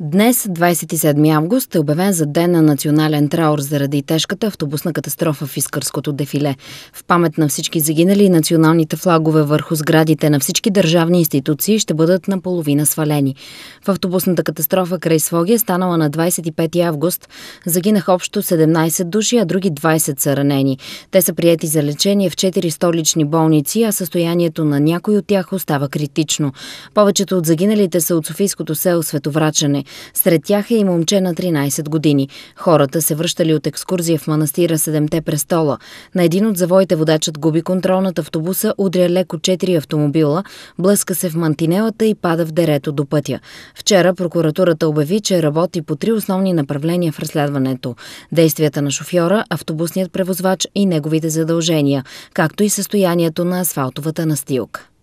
Днес, 27 август, е обявен за ден на национален траур заради тежката автобусна катастрофа в Искърското дефиле. В памет на всички загинали, националните флагове върху сградите на всички държавни институции ще бъдат наполовина свалени. В автобусната катастрофа край Своге, станала на 25 август, загинах общо 17 души, а други 20 са ранени. Те са приети за лечение в 4 столични болници, а състоянието на някой от тях остава критично. Повечето от загиналите са от Софийското село Световрачане. Сред тях е и момче на 13 години. Хората се връщали от екскурзия в манастира Седемте престола. На един от завоите водачът губи контрол над автобуса, удря леко 4 автомобила, блъска се в мантинелата и пада в дерето до пътя. Вчера прокуратурата обяви, че работи по три основни направления в разследването. Действията на шофьора, автобусният превозвач и неговите задължения, както и състоянието на асфалтовата настилка.